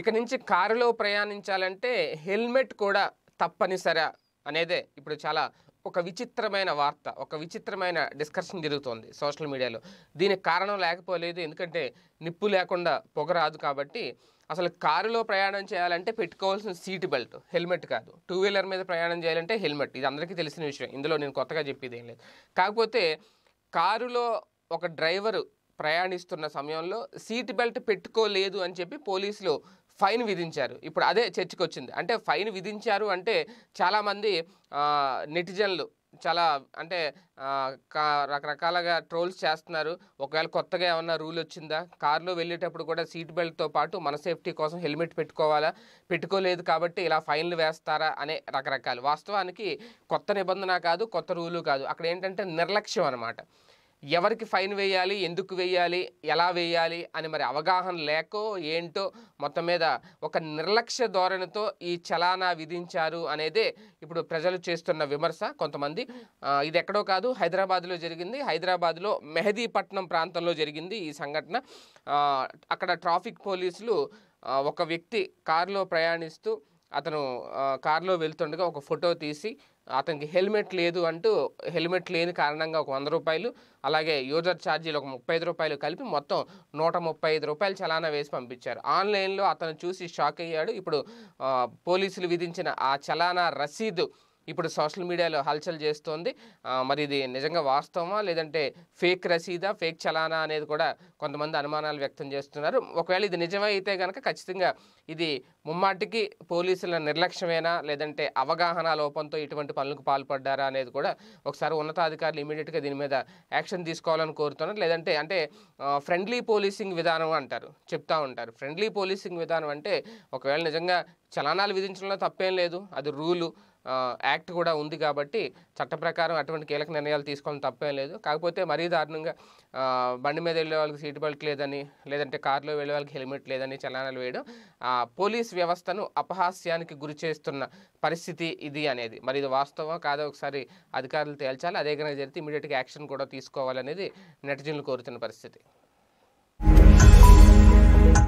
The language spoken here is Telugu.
ఇక నుంచి కారులో ప్రయాణించాలంటే హెల్మెట్ కూడా తప్పనిసరి అనేదే ఇప్పుడు చాలా ఒక విచిత్రమైన వార్త ఒక విచిత్రమైన డిస్కషన్ జరుగుతోంది సోషల్ మీడియాలో దీనికి కారణం లేకపోలేదు ఎందుకంటే నిప్పు లేకుండా పొగ రాదు కాబట్టి అసలు కారులో ప్రయాణం చేయాలంటే పెట్టుకోవాల్సిన సీట్ బెల్ట్ హెల్మెట్ కాదు టూ వీలర్ మీద ప్రయాణం చేయాలంటే హెల్మెట్ ఇది అందరికీ తెలిసిన విషయం ఇందులో నేను కొత్తగా చెప్పేది ఏం లేదు కాకపోతే కారులో ఒక డ్రైవరు ప్రయాణిస్తున్న సమయంలో సీట్ బెల్ట్ పెట్టుకోలేదు అని చెప్పి పోలీసులు ఫైన్ విధించారు ఇప్పుడు అదే చర్చకు వచ్చింది అంటే ఫైన్ విధించారు అంటే చాలామంది నెటిజన్లు చాలా అంటే రకరకాలుగా ట్రోల్స్ చేస్తున్నారు ఒకవేళ కొత్తగా ఏమన్నా రూల్ వచ్చిందా కారులో వెళ్ళేటప్పుడు కూడా సీట్ బెల్ట్తో పాటు మన సేఫ్టీ కోసం హెల్మెట్ పెట్టుకోవాలా పెట్టుకోలేదు కాబట్టి ఇలా ఫైన్లు వేస్తారా అనే రకరకాలు వాస్తవానికి కొత్త నిబంధన కాదు కొత్త రూలు కాదు అక్కడ ఏంటంటే నిర్లక్ష్యం అనమాట ఎవరికి ఫైన్ వేయాలి ఎందుకు వేయాలి ఎలా వేయాలి అని మరి అవగాహన లేకో ఏంటో మొత్తం మీద ఒక నిర్లక్ష్య ధోరణితో ఈ చలానా విధించారు అనేదే ఇప్పుడు ప్రజలు చేస్తున్న విమర్శ కొంతమంది ఇది ఎక్కడో కాదు హైదరాబాద్లో జరిగింది హైదరాబాద్లో మెహదీపట్నం ప్రాంతంలో జరిగింది ఈ సంఘటన అక్కడ ట్రాఫిక్ పోలీసులు ఒక వ్యక్తి కారులో ప్రయాణిస్తూ అతను కారులో వెళ్తుండగా ఒక ఫోటో తీసి అతనికి హెల్మెట్ లేదు అంటూ హెల్మెట్ లేని కారణంగా ఒక వంద రూపాయలు అలాగే యూజర్ ఛార్జీలు ఒక ముప్పై ఐదు రూపాయలు కలిపి మొత్తం నూట ముప్పై ఐదు రూపాయలు చలానా వేసి పంపించారు ఆన్లైన్లో అతను చూసి షాక్ అయ్యాడు ఇప్పుడు పోలీసులు విధించిన ఆ చలానా రసీదు ఇప్పుడు సోషల్ మీడియాలో హల్చల్ చేస్తోంది మరి ఇది నిజంగా వాస్తవమా లేదంటే ఫేక్ రసీదా ఫేక్ చలానా అనేది కూడా కొంతమంది అనుమానాలు వ్యక్తం చేస్తున్నారు ఒకవేళ ఇది నిజమైతే కనుక ఖచ్చితంగా ఇది ముమ్మాటికి పోలీసుల నిర్లక్ష్యమేనా లేదంటే అవగాహన లోపంతో ఇటువంటి పనులకు పాల్పడ్డారా అనేది కూడా ఒకసారి ఉన్నతాధికారులు ఇమీడియట్గా దీని మీద యాక్షన్ తీసుకోవాలని కోరుతున్నారు లేదంటే అంటే ఫ్రెండ్లీ పోలీసింగ్ విధానం అంటారు చెప్తా ఉంటారు ఫ్రెండ్లీ పోలీసింగ్ విధానం అంటే ఒకవేళ నిజంగా చలానాలు విధించడంలో తప్పేం లేదు అది రూలు యాక్ట్ కూడా ఉంది కాబట్టి చట్ట ప్రకారం అటువంటి కీలక నిర్ణయాలు తీసుకోవడం తప్పేం లేదు కాకపోతే మరీ దారుణంగా బండి మీద వెళ్ళే వాళ్ళకి సీట్ బెల్ట్ లేదని లేదంటే కార్లో వెళ్ళే వాళ్ళకి హెల్మెట్ లేదని చలానాలు వేయడం పోలీస్ వ్యవస్థను అపహాస్యానికి గురి చేస్తున్న పరిస్థితి ఇది అనేది మరి ఇది వాస్తవం కాదో ఒకసారి అధికారులు తేల్చాలి అదే కనుక జరిగితే ఇమీడియట్గా యాక్షన్ కూడా తీసుకోవాలనేది నెటిజన్లు కోరుతున్న పరిస్థితి